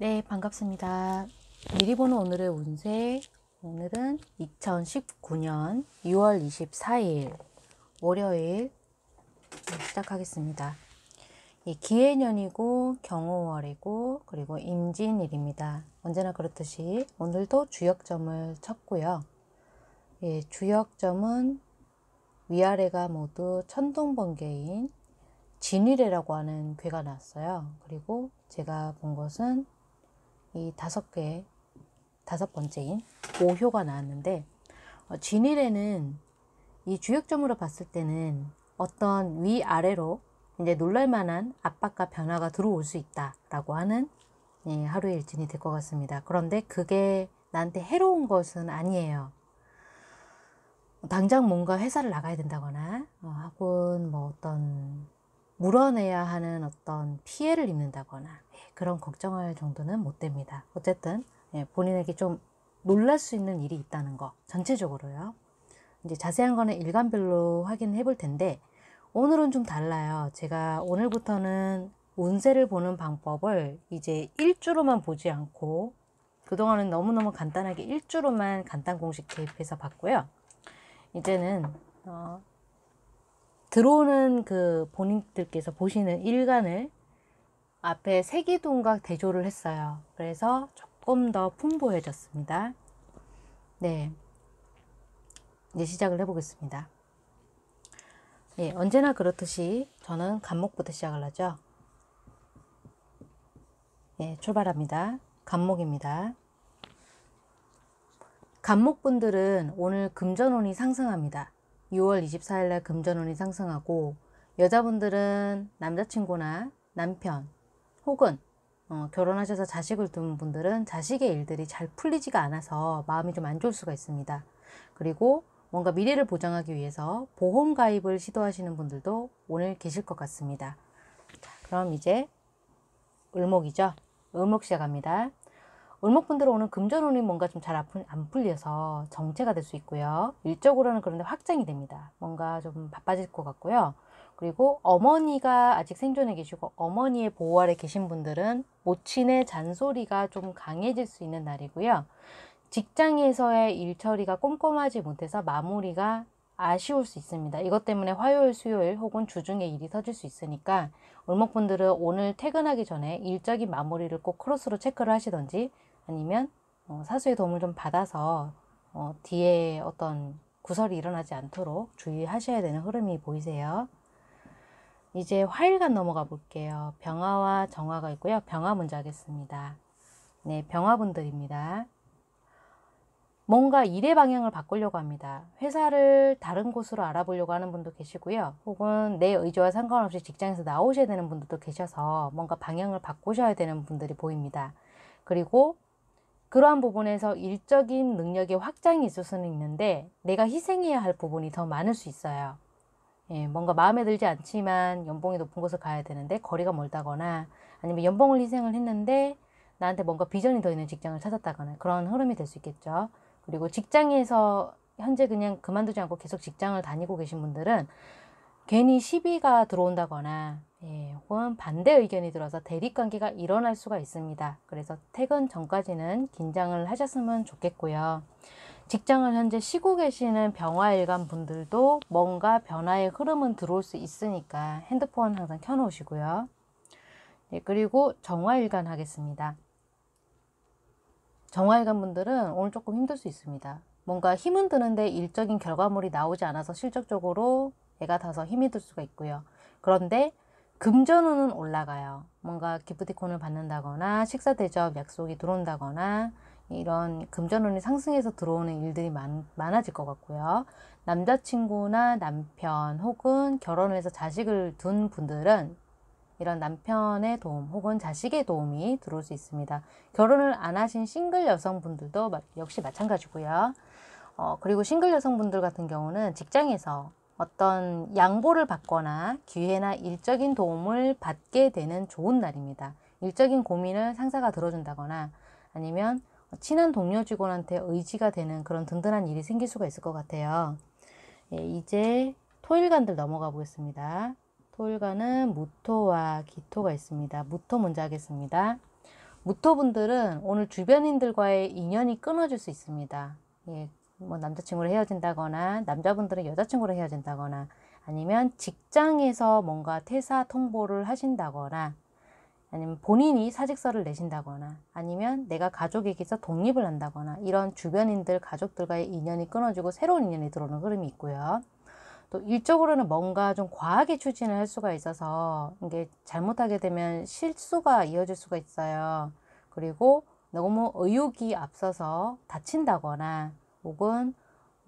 네, 반갑습니다. 미리 보는 오늘의 운세. 오늘은 2019년 6월 24일 월요일 시작하겠습니다. 기해년이고 경호월이고 그리고 임진일입니다. 언제나 그렇듯이 오늘도 주역점을 쳤고요. 예, 주역점은 위아래가 모두 천둥번개인 진위례라고 하는 괴가 났어요. 그리고 제가 본 것은 이 다섯 개, 다섯 번째인 오효가 나왔는데, 어, 진일에는 이 주역점으로 봤을 때는 어떤 위아래로 이제 놀랄만한 압박과 변화가 들어올 수 있다라고 하는 예, 하루의 일진이 될 것 같습니다. 그런데 그게 나한테 해로운 것은 아니에요. 당장 뭔가 회사를 나가야 된다거나 어, 혹은 뭐 어떤 물어내야 하는 어떤 피해를 입는다거나 그런 걱정할 정도는 못 됩니다. 어쨌든 예, 본인에게 좀 놀랄 수 있는 일이 있다는 거 전체적으로요. 이제 자세한 거는 일간별로 확인해 볼 텐데 오늘은 좀 달라요. 제가 오늘부터는 운세를 보는 방법을 이제 일주로만 보지 않고 그동안은 너무너무 간단하게 일주로만 간단 공식 대입해서 봤고요. 이제는 어, 들어오는 그 본인들께서 보시는 일간을 앞에 세기동각 대조를 했어요. 그래서 조금 더 풍부해졌습니다. 네. 이제 시작을 해보겠습니다. 예, 언제나 그렇듯이 저는 간목부터 시작을 하죠. 예, 출발합니다. 간목입니다. 간목분들은 오늘 금전운이 상승합니다. 6월 24일날 금전운이 상승하고 여자분들은 남자친구나 남편, 혹은 어, 결혼하셔서 자식을 둔 분들은 자식의 일들이 잘 풀리지가 않아서 마음이 좀 안 좋을 수가 있습니다. 그리고 뭔가 미래를 보장하기 위해서 보험 가입을 시도하시는 분들도 오늘 계실 것 같습니다. 그럼 이제 을목이죠. 을목 시작합니다. 을목분들은 오늘 금전운이 뭔가 좀 잘 안 풀려서 정체가 될 수 있고요. 일적으로는 그런데 확장이 됩니다. 뭔가 좀 바빠질 것 같고요. 그리고 어머니가 아직 생존해 계시고 어머니의 보호 아래 계신 분들은 모친의 잔소리가 좀 강해질 수 있는 날이고요. 직장에서의 일처리가 꼼꼼하지 못해서 마무리가 아쉬울 수 있습니다. 이것 때문에 화요일, 수요일 혹은 주중에 일이 터질 수 있으니까 을목분들은 오늘 퇴근하기 전에 일적인 마무리를 꼭 크로스로 체크를 하시던지 아니면 어, 사수의 도움을 좀 받아서 어, 뒤에 어떤 구설이 일어나지 않도록 주의하셔야 되는 흐름이 보이세요. 이제 화일간 넘어가 볼게요. 병화와 정화가 있고요. 병화 먼저 하겠습니다. 네, 병화분들입니다. 뭔가 일의 방향을 바꾸려고 합니다. 회사를 다른 곳으로 알아보려고 하는 분도 계시고요. 혹은 내 의지와 상관없이 직장에서 나오셔야 되는 분들도 계셔서 뭔가 방향을 바꾸셔야 되는 분들이 보입니다. 그리고 그러한 부분에서 일적인 능력의 확장이 있을 수는 있는데 내가 희생해야 할 부분이 더 많을 수 있어요. 예, 뭔가 마음에 들지 않지만 연봉이 높은 곳을 가야 되는데 거리가 멀다거나 아니면 연봉을 희생을 했는데 나한테 뭔가 비전이 더 있는 직장을 찾았다거나 그런 흐름이 될 수 있겠죠. 그리고 직장에서 현재 그냥 그만두지 않고 계속 직장을 다니고 계신 분들은 괜히 시비가 들어온다거나 예, 혹은 반대 의견이 들어서 대립 관계가 일어날 수가 있습니다. 그래서 퇴근 전까지는 긴장을 하셨으면 좋겠고요. 직장을 현재 쉬고 계시는 병화일간 분들도 뭔가 변화의 흐름은 들어올 수 있으니까 핸드폰 항상 켜놓으시고요. 네, 그리고 정화일간 하겠습니다. 정화일간 분들은 오늘 조금 힘들 수 있습니다. 뭔가 힘은 드는데 일적인 결과물이 나오지 않아서 실적적으로 애가 타서 힘이 들 수가 있고요. 그런데 금전운은 올라가요. 뭔가 기프티콘을 받는다거나 식사 대접 약속이 들어온다거나 이런 금전운이 상승해서 들어오는 일들이 많, 많아질 것 같고요. 남자친구나 남편 혹은 결혼을 해서 자식을 둔 분들은 이런 남편의 도움 혹은 자식의 도움이 들어올 수 있습니다. 결혼을 안 하신 싱글 여성분들도 역시 마찬가지고요. 어, 그리고 싱글 여성분들 같은 경우는 직장에서 어떤 양보를 받거나 기회나 일적인 도움을 받게 되는 좋은 날입니다. 일적인 고민을 상사가 들어준다거나 아니면 친한 동료 직원한테 의지가 되는 그런 든든한 일이 생길 수가 있을 것 같아요. 예, 이제 토일간들 넘어가 보겠습니다. 토일간은 무토와 기토가 있습니다. 무토 먼저 하겠습니다. 무토분들은 오늘 주변인들과의 인연이 끊어질 수 있습니다. 예, 뭐 남자친구를 헤어진다거나 남자분들은 여자친구를 헤어진다거나 아니면 직장에서 뭔가 퇴사 통보를 하신다거나 아니면 본인이 사직서를 내신다거나 아니면 내가 가족에게서 독립을 한다거나 이런 주변인들 가족들과의 인연이 끊어지고 새로운 인연이 들어오는 흐름이 있고요. 또 일적으로는 뭔가 좀 과하게 추진을 할 수가 있어서 이게 잘못하게 되면 실수가 이어질 수가 있어요. 그리고 너무 의욕이 앞서서 다친다거나 혹은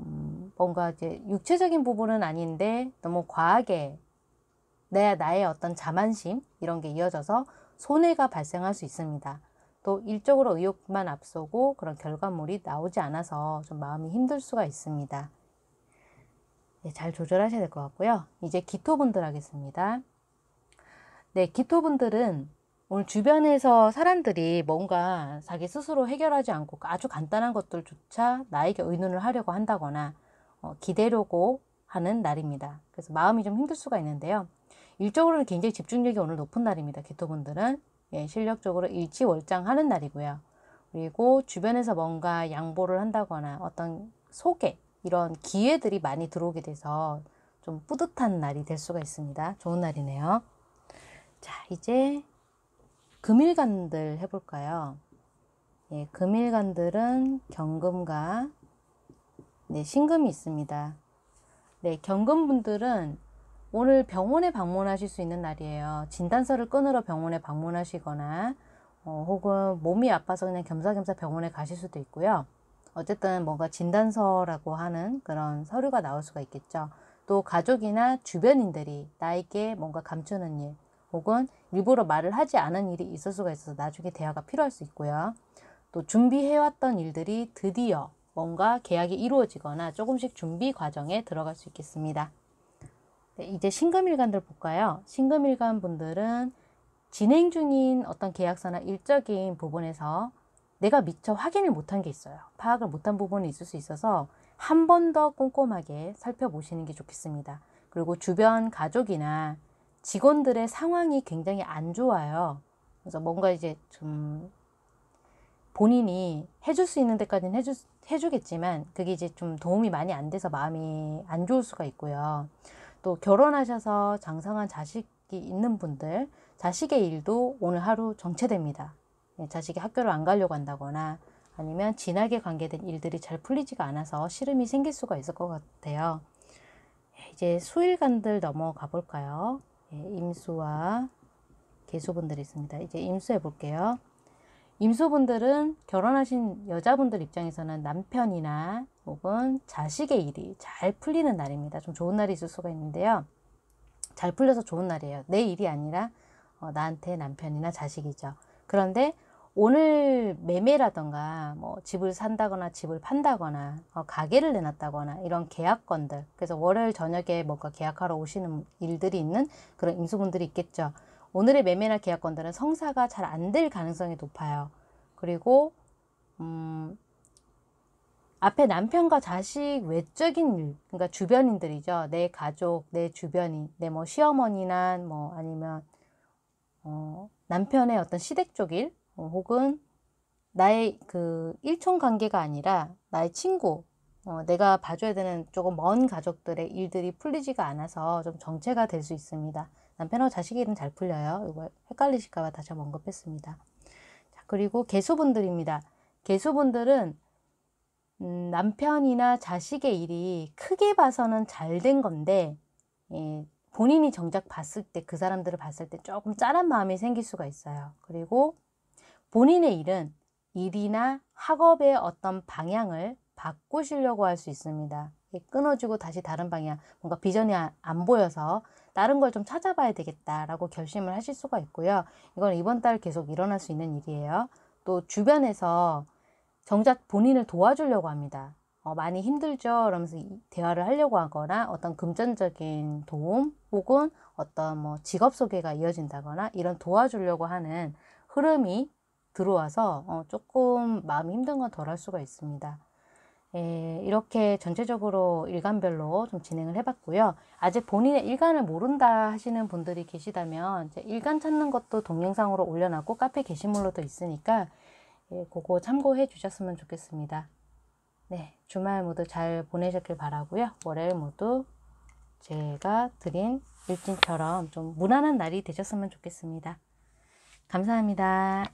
음 뭔가 이제 육체적인 부분은 아닌데 너무 과하게 내 나의 어떤 자만심 이런 게 이어져서 손해가 발생할 수 있습니다. 또 일적으로 의욕만 앞서고 그런 결과물이 나오지 않아서 좀 마음이 힘들 수가 있습니다. 네, 잘 조절하셔야 될 것 같고요. 이제 기토분들 하겠습니다. 네, 기토분들은 오늘 주변에서 사람들이 뭔가 자기 스스로 해결하지 않고 아주 간단한 것들조차 나에게 의논을 하려고 한다거나 어, 기대려고 하는 날입니다. 그래서 마음이 좀 힘들 수가 있는데요. 일적으로는 굉장히 집중력이 오늘 높은 날입니다. 개토분들은 예, 실력적으로 일치월장하는 날이고요. 그리고 주변에서 뭔가 양보를 한다거나 어떤 소개 이런 기회들이 많이 들어오게 돼서 좀 뿌듯한 날이 될 수가 있습니다. 좋은 날이네요. 자, 이제 금일간들 해볼까요? 예, 금일간들은 경금과 네, 신금이 있습니다. 네, 경금분들은 오늘 병원에 방문하실 수 있는 날이에요. 진단서를 끊으러 병원에 방문하시거나 어, 혹은 몸이 아파서 그냥 겸사겸사 병원에 가실 수도 있고요. 어쨌든 뭔가 진단서라고 하는 그런 서류가 나올 수가 있겠죠. 또 가족이나 주변인들이 나에게 뭔가 감추는 일 혹은 일부러 말을 하지 않은 일이 있을 수가 있어서 나중에 대화가 필요할 수 있고요. 또 준비해왔던 일들이 드디어 뭔가 계약이 이루어지거나 조금씩 준비 과정에 들어갈 수 있겠습니다. 네, 이제 신금일간들 볼까요? 신금일간 분들은 진행 중인 어떤 계약서나 일적인 부분에서 내가 미처 확인을 못한 게 있어요. 파악을 못한 부분이 있을 수 있어서 한 번 더 꼼꼼하게 살펴보시는 게 좋겠습니다. 그리고 주변 가족이나 직원들의 상황이 굉장히 안 좋아요. 그래서 뭔가 이제 좀 본인이 해줄 수 있는 데까지는 해주, 해주겠지만 그게 이제 좀 도움이 많이 안 돼서 마음이 안 좋을 수가 있고요. 또 결혼하셔서 장성한 자식이 있는 분들 자식의 일도 오늘 하루 정체됩니다. 예, 자식이 학교를 안 가려고 한다거나 아니면 진하게 관계된 일들이 잘 풀리지가 않아서 시름이 생길 수가 있을 것 같아요. 예, 이제 수일간들 넘어가 볼까요? 예, 임수와 개수분들이 있습니다. 이제 임수해 볼게요. 임수분들은 결혼하신 여자분들 입장에서는 남편이나 혹은 자식의 일이 잘 풀리는 날입니다. 좀 좋은 날이 있을 수가 있는데요. 잘 풀려서 좋은 날이에요. 내 일이 아니라 어, 나한테 남편이나 자식이죠. 그런데 오늘 매매라던가 뭐 집을 산다거나 집을 판다거나 어, 가게를 내놨다거나 이런 계약건들 그래서 월요일 저녁에 뭔가 계약하러 오시는 일들이 있는 그런 임수분들이 있겠죠. 오늘의 매매나 계약건들은 성사가 잘 안 될 가능성이 높아요. 그리고 음, 앞에 남편과 자식 외적인 일, 그러니까 주변인들이죠. 내 가족, 내 주변인, 내 뭐 시어머니나 뭐 아니면 어, 남편의 어떤 시댁 쪽 일, 어, 혹은 나의 그 일촌 관계가 아니라 나의 친구, 어, 내가 봐줘야 되는 조금 먼 가족들의 일들이 풀리지가 않아서 좀 정체가 될 수 있습니다. 남편하고 자식 일은 잘 풀려요. 이거 헷갈리실까봐 다시 한번 언급했습니다. 자, 그리고 개수분들입니다. 개수분들은 음, 남편이나 자식의 일이 크게 봐서는 잘 된 건데 예, 본인이 정작 봤을 때 그 사람들을 봤을 때 조금 짠한 마음이 생길 수가 있어요. 그리고 본인의 일은 일이나 학업의 어떤 방향을 바꾸시려고 할 수 있습니다. 예, 끊어지고 다시 다른 방향, 뭔가 비전이 아, 안 보여서 다른 걸 좀 찾아봐야 되겠다라고 결심을 하실 수가 있고요. 이건 이번 달 계속 일어날 수 있는 일이에요. 또 주변에서 정작 본인을 도와주려고 합니다. 어, 많이 힘들죠? 그러면서 대화를 하려고 하거나 어떤 금전적인 도움 혹은 어떤 뭐 직업 소개가 이어진다거나 이런 도와주려고 하는 흐름이 들어와서 어, 조금 마음이 힘든 건 덜 할 수가 있습니다. 예, 이렇게 전체적으로 일간별로 좀 진행을 해봤고요. 아직 본인의 일간을 모른다 하시는 분들이 계시다면 일간 찾는 것도 동영상으로 올려놨고 카페 게시물로도 있으니까 예, 그거 참고해 주셨으면 좋겠습니다. 네, 주말 모두 잘 보내셨길 바라고요. 월요일 모두 제가 드린 일진처럼 좀 무난한 날이 되셨으면 좋겠습니다. 감사합니다.